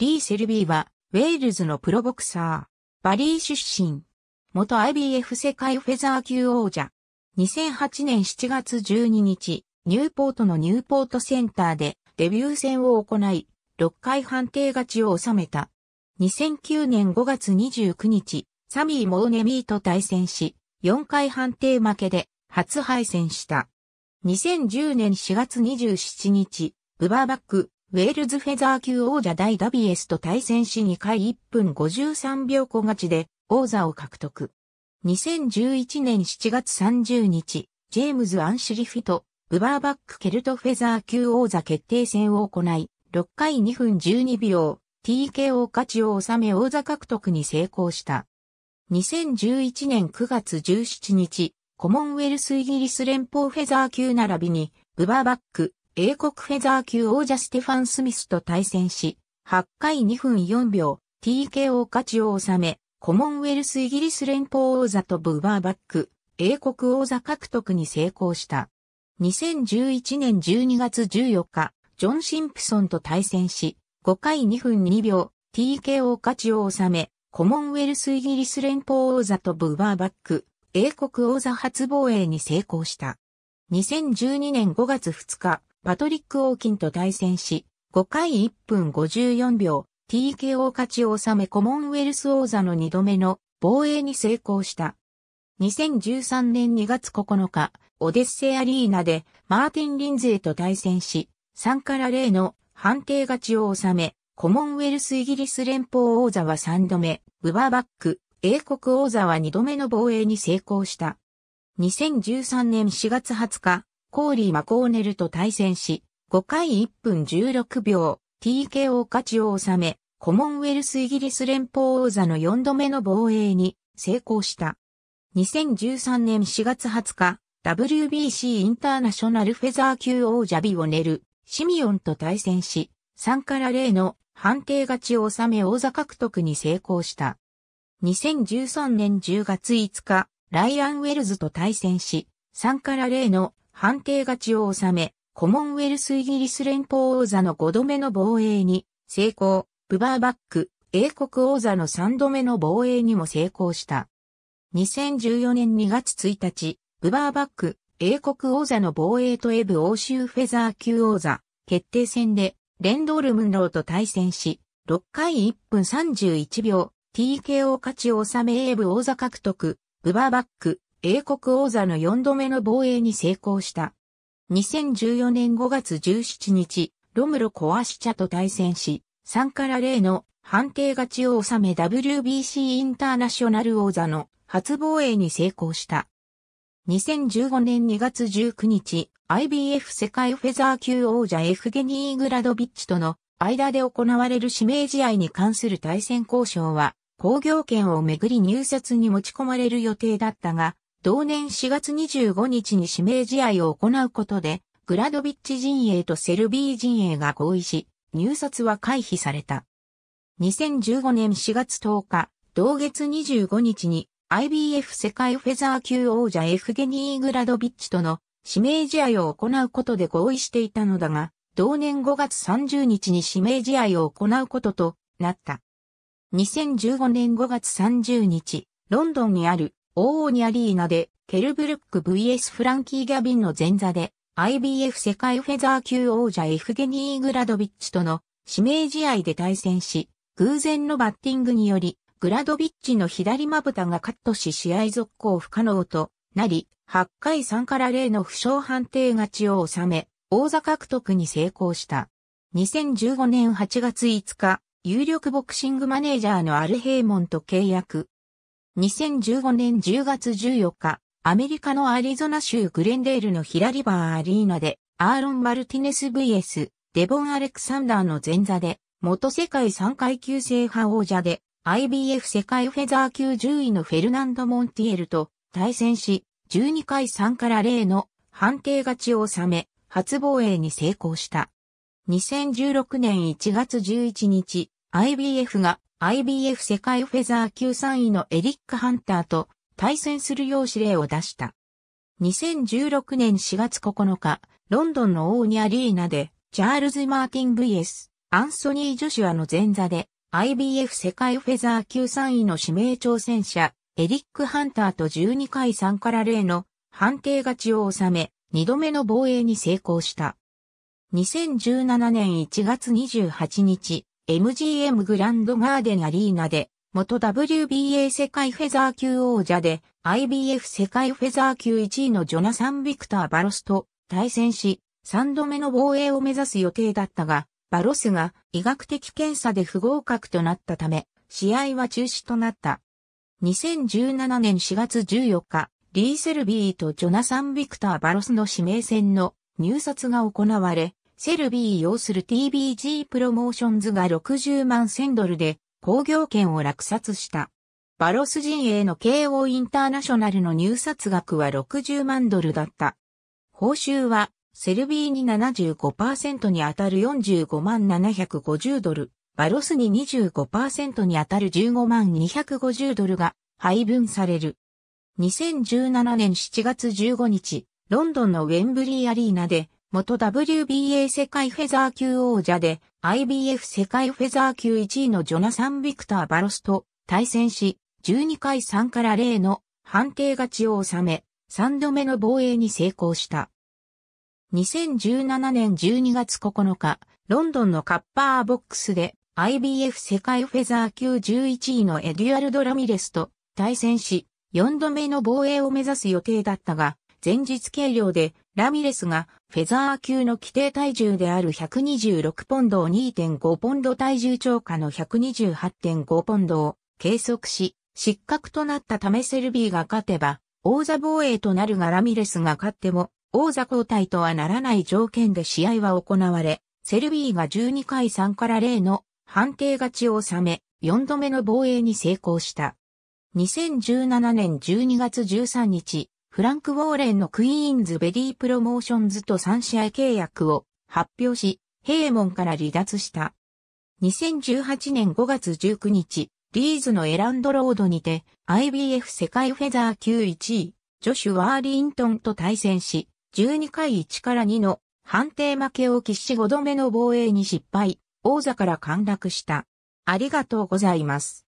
リー・セルビーは、ウェールズのプロボクサー、バリー出身、元 IBF 世界フェザー級王者。2008年7月12日、ニューポートのニューポートセンターでデビュー戦を行い、6回判定勝ちを収めた。2009年5月29日、サミー・モーネミーと対戦し、4回判定負けで初敗戦した。2010年4月27日、ブバーバック、ウェールズフェザー級王者ダイダビエスと対戦し2回1分53秒小勝ちで王座を獲得。2011年7月30日、ジェームズ・アンシリフィとブバーバックケルトフェザー級王座決定戦を行い、6回2分12秒、TKO 勝ちを収め王座獲得に成功した。2011年9月17日、コモンウェルスイギリス連邦フェザー級並びに、ブバーバック、英国フェザー級王者ステファン・スミスと対戦し、8回2分4秒、TKO 勝ちを収め、コモンウェルスイギリス連邦王座とブーバーバック、英国王座獲得に成功した。2011年12月14日、ジョン・シンプソンと対戦し、5回2分2秒、TKO 勝ちを収め、コモンウェルスイギリス連邦王座とブーバーバック、英国王座初防衛に成功した。2012年5月2日、パトリック・オーキンと対戦し、5回1分54秒、TKO 勝ちを収めコモンウェルス王座の2度目の防衛に成功した。2013年2月9日、オデッセイアリーナでマーティン・リンゼーと対戦し、3から0の判定勝ちを収め、コモンウェルスイギリス連邦王座は3度目、ウバーバック、英国王座は2度目の防衛に成功した。2013年4月20日、コーリー・マコーネルと対戦し、5回1分16秒、TKO 勝ちを収め、コモンウェルスイギリス連邦王座の4度目の防衛に成功した。2013年4月20日、WBC インターナショナルフェザー級王者ビオネル、シミオンと対戦し、3から0の判定勝ちを収め王座獲得に成功した。2013年10月5日、ライアン・ウェルズと対戦し、3から0の判定勝ちを収め、コモンウェルスイギリス連邦王座の5度目の防衛に成功、ブバーバック、英国王座の3度目の防衛にも成功した。2014年2月1日、ブバーバック、英国王座の防衛とエブ欧州フェザー級王座、決定戦で、レンドールムンローと対戦し、6回1分31秒、TKO 勝ちを収めエブ王座獲得、ブバーバック、英国王座の4度目の防衛に成功した。2014年5月17日、ロムロ・コアシチャと対戦し、3から0の判定勝ちを収め WBC インターナショナル王座の初防衛に成功した。2015年2月19日、IBF 世界フェザー級王者エフゲニー・グラドビッチとの間で行われる指名試合に関する対戦交渉は、工業権をめぐり入札に持ち込まれる予定だったが、同年4月25日に指名試合を行うことで、グラドビッチ陣営とセルビー陣営が合意し、入札は回避された。2015年4月10日、同月25日に IBF 世界フェザー級王者エフゲニー・グラドビッチとの指名試合を行うことで合意していたのだが、同年5月30日に指名試合を行うこととなった。2015年5月30日、ロンドンにあるオーニアリーナで、ケルブルック VS フランキー・ギャビンの前座で、IBF 世界フェザー級王者エフゲニー・グラドビッチとの指名試合で対戦し、偶然のバッティングにより、グラドビッチの左まぶたがカットし試合続行不可能となり、8回3から0の負傷判定勝ちを収め、王座獲得に成功した。2015年8月5日、有力ボクシングマネージャーのアルヘイモンと契約、2015年10月14日、アメリカのアリゾナ州グレンデールのヒラリバーアリーナで、アーロン・マルティネス VS、デボン・アレクサンダーの前座で、元世界3階級制覇王者で、IBF 世界フェザー級10位のフェルナンド・モンティエルと対戦し、12回3から0の判定勝ちを収め、初防衛に成功した。2016年1月11日、IBF が IBF 世界フェザー級3位のエリック・ハンターと対戦するよう指令を出した。2016年4月9日、ロンドンのオーニアリーナで、チャールズ・マーティン VS、アンソニー・ジョシュアの前座で、IBF 世界フェザー級3位の指名挑戦者、エリック・ハンターと12回3から0の判定勝ちを収め、2度目の防衛に成功した。2017年1月28日、MGM グランドガーデンアリーナで、元 WBA 世界フェザー級王者で、IBF 世界フェザー級1位のジョナサン・ビクター・バロスと対戦し、3度目の防衛を目指す予定だったが、バロスが医学的検査で不合格となったため、試合は中止となった。2017年4月14日、リー・セルビーとジョナサン・ビクター・バロスの指名戦の入札が行われ、セルビー要する TBG プロモーションズが60万1000ドルで工業権を落札した。バロス陣営の KO インターナショナルの入札額は60万ドルだった。報酬はセルビーに75%に当たる45万750ドル、バロスに25%に当たる15万250ドルが配分される。2017年7月15日、ロンドンのウェンブリーアリーナで元 WBA 世界フェザー級王者で IBF 世界フェザー級1位のジョナサン・ビクター・バロスと対戦し、12回3から0の判定勝ちを収め、3度目の防衛に成功した。2017年12月9日、ロンドンのカッパーボックスで IBF 世界フェザー級11位のエデュアルド・ラミレスと対戦し、4度目の防衛を目指す予定だったが、前日計量でラミレスがフェザー級の規定体重である126ポンドを2.5ポンド体重超過の128.5ポンドを計測し、失格となったためセルビーが勝てば王座防衛となるがラミレスが勝っても王座交代とはならない条件で試合は行われ、セルビーが12回3から0の判定勝ちを収め、4度目の防衛に成功した。2017年12月13日、フランク・ウォーレンのクイーンズベリープロモーションズと3試合契約を発表し、ヘイモンから離脱した。2018年5月19日、リーズのエランドロードにて IBF 世界フェザー級1位、ジョシュ・ワーリントンと対戦し、12回1から2の判定負けを喫し5度目の防衛に失敗、王座から陥落した。ありがとうございます。